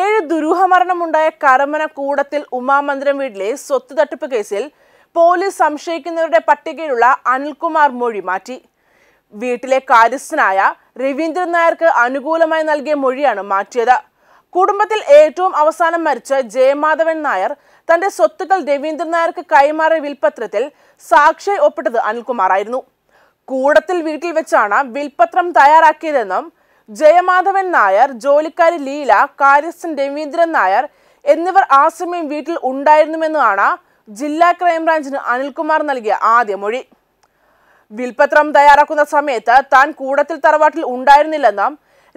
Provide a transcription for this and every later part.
ഏഴ് ദുരൂഹമരണമുണ്ടായ കരമന കൂടത്തിൽ ഉമാമന്ദിരം വീട്ടിലെ സ്വത്ത് തട്ടിപ്പ് കേസിൽ പോലീസ് സംശയിക്കുന്നവരുടെ പട്ടികയിലുള്ള അനിൽകുമാർ മൊഴി മാറ്റി വീട്ടിലെ കാര്യസ്ഥനായ രവീന്ദ്രൻ നായർക്ക് അനുകൂലമായി നൽകിയ മൊഴിയാണ് മാറ്റിയത് കുടുംബത്തിൽ ഏറ്റവും അവസാനം മരിച്ച ജയമാധവൻ നായർ തന്റെ സ്വത്തുക്കൾ രവീന്ദ്രൻ നായർക്ക് കൈമാറിയ വിൽപത്രത്തിൽ സാക്ഷി ഒപ്പിട്ടത് ആയിരുന്നു കൂടത്തിൽ വീട്ടിൽ വെച്ചാണ് വിൽപത്രം തയ്യാറാക്കിയതെന്നും ജയമാധവൻ നായർ ജോലിക്കാരി ലീല കാര്യസ്ഥൻ രവീന്ദ്രൻ നായർ എന്നിവർ ആ സമയം വീട്ടിൽ ഉണ്ടായിരുന്നുവെന്നാണ് ജില്ലാ ക്രൈംബ്രാഞ്ചിന് അനിൽകുമാർ നൽകിയ ആദ്യ മൊഴി വിൽപത്രം തയ്യാറാക്കുന്ന സമയത്ത് താൻ കൂടത്തിൽ തറവാട്ടിൽ ഉണ്ടായിരുന്നില്ലെന്നും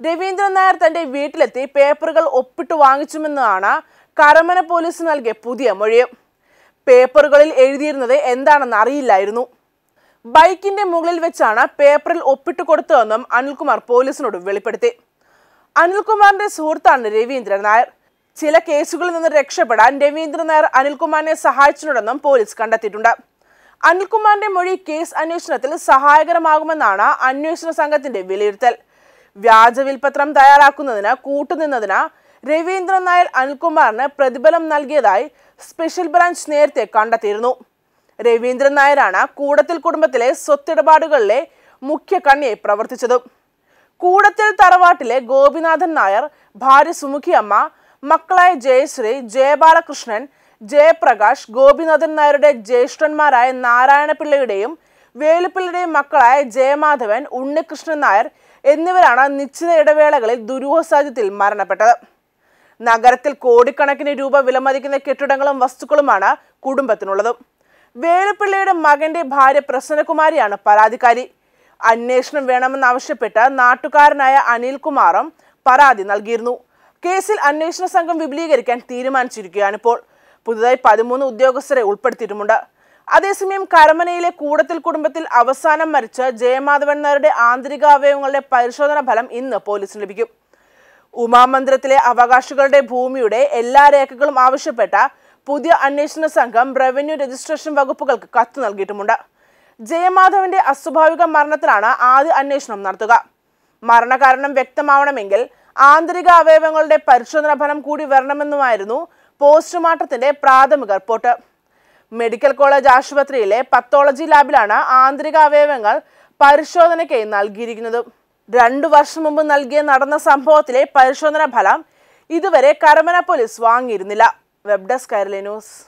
രവീന്ദ്രൻ നായർ തന്റെ വീട്ടിലെത്തി പേപ്പറുകൾ ഒപ്പിട്ട് വാങ്ങിച്ചുമെന്നാണ് കരമന പോലീസ് നൽകിയ പുതിയ മൊഴി പേപ്പറുകളിൽ എഴുതിയിരുന്നത് എന്താണെന്ന് അറിയില്ലായിരുന്നു ബൈക്കിന്റെ മുകളിൽ വെച്ചാണ് പേപ്പറിൽ ഒപ്പിട്ട് കൊടുത്തതെന്നും അനിൽകുമാർ പോലീസിനോട് വെളിപ്പെടുത്തി അനിൽകുമാറിന്റെ സുഹൃത്താണ് രവീന്ദ്രൻ നായർ ചില കേസുകളിൽ നിന്ന് രക്ഷപ്പെടാൻ രവീന്ദ്രൻ നായർ അനിൽകുമാറിനെ സഹായിച്ചിട്ടുണ്ടെന്നും പോലീസ് കണ്ടെത്തിയിട്ടുണ്ട് അനിൽകുമാറിന്റെ മൊഴി കേസ് അന്വേഷണത്തിൽ സഹായകരമാകുമെന്നാണ് അന്വേഷണ സംഘത്തിന്റെ വിലയിരുത്തൽ വ്യാജ വിൽപത്രം തയ്യാറാക്കുന്നതിന് കൂട്ടുനിന്നതിന് രവീന്ദ്രൻ നായർ അനിൽകുമാറിന് പ്രതിഫലം നൽകിയതായി സ്പെഷ്യൽ ബ്രാഞ്ച് നേരത്തെ കണ്ടെത്തിയിരുന്നു രവീന്ദ്രൻ നായരാണ് കൂടത്തിൽ കുടുംബത്തിലെ സ്വത്തിടപാടുകളിലെ മുഖ്യ കണ്ണിയായി പ്രവർത്തിച്ചത് കൂടത്തിൽ തറവാട്ടിലെ ഗോപിനാഥൻ നായർ ഭാര്യ സുമുഖിയമ്മ മക്കളായ ജയശ്രീ ജയബാലകൃഷ്ണൻ ജയപ്രകാശ് ഗോപിനാഥൻ നായരുടെ ജ്യേഷ്ഠന്മാരായ നാരായണപിള്ളയുടെയും വേലുപ്പിള്ളയുടെയും മക്കളായ ജയമാധവൻ ഉണ്ണികൃഷ്ണൻ നായർ എന്നിവരാണ് നിശ്ചിത ഇടവേളകളിൽ ദുരൂഹസാഹചര്യത്തിൽ മരണപ്പെട്ടത് നഗരത്തിൽ കോടിക്കണക്കിന് രൂപ വിലമതിക്കുന്ന കെട്ടിടങ്ങളും വസ്തുക്കളുമാണ് കുടുംബത്തിനുള്ളത് വേലുപ്പിള്ളയുടെ മകന്റെ ഭാര്യ പ്രസന്നകുമാരിയാണ് പരാതിക്കാരി അന്വേഷണം വേണമെന്നാവശ്യപ്പെട്ട് നാട്ടുകാരനായ അനിൽകുമാറും പരാതി നൽകിയിരുന്നു കേസിൽ അന്വേഷണ സംഘം വിപുലീകരിക്കാൻ തീരുമാനിച്ചിരിക്കുകയാണിപ്പോൾ പുതുതായി പതിമൂന്ന് ഉദ്യോഗസ്ഥരെ ഉൾപ്പെടുത്തിയിട്ടുമുണ്ട് അതേസമയം കരമനയിലെ കൂടത്തിൽ കുടുംബത്തിൽ അവസാനം മരിച്ച ജയമാധവൻ നായരുടെ ആന്തരികാവയവങ്ങളുടെ പരിശോധന ഫലം ഇന്ന് പോലീസിന് ലഭിക്കും ഉമാമന്ദിരത്തിലെ അവകാശികളുടെ ഭൂമിയുടെ എല്ലാ രേഖകളും ആവശ്യപ്പെട്ട പുതിയ അന്വേഷണ സംഘം റവന്യൂ രജിസ്ട്രേഷൻ വകുപ്പുകൾക്ക് കത്ത് നൽകിയിട്ടുമുണ്ട് ജയമാധവന്റെ അസ്വാഭാവിക മരണത്തിലാണ് ആദ്യ അന്വേഷണം നടത്തുക മരണകാരണം വ്യക്തമാവണമെങ്കിൽ ആന്തരിക അവയവങ്ങളുടെ പരിശോധന ഫലം കൂടി വരണമെന്നുമായിരുന്നു പോസ്റ്റ്മോർട്ടത്തിന്റെ പ്രാഥമിക റിപ്പോർട്ട് മെഡിക്കൽ കോളേജ് ആശുപത്രിയിലെ പത്തോളജി ലാബിലാണ് ആന്തരിക അവയവങ്ങൾ പരിശോധനയ്ക്കായി നൽകിയിരിക്കുന്നത് രണ്ടു വർഷം മുമ്പ് നൽകിയ നടന്ന സംഭവത്തിലെ പരിശോധനാ ഫലം ഇതുവരെ കരമന പോലീസ് വാങ്ങിയിരുന്നില്ല Webdas carolinus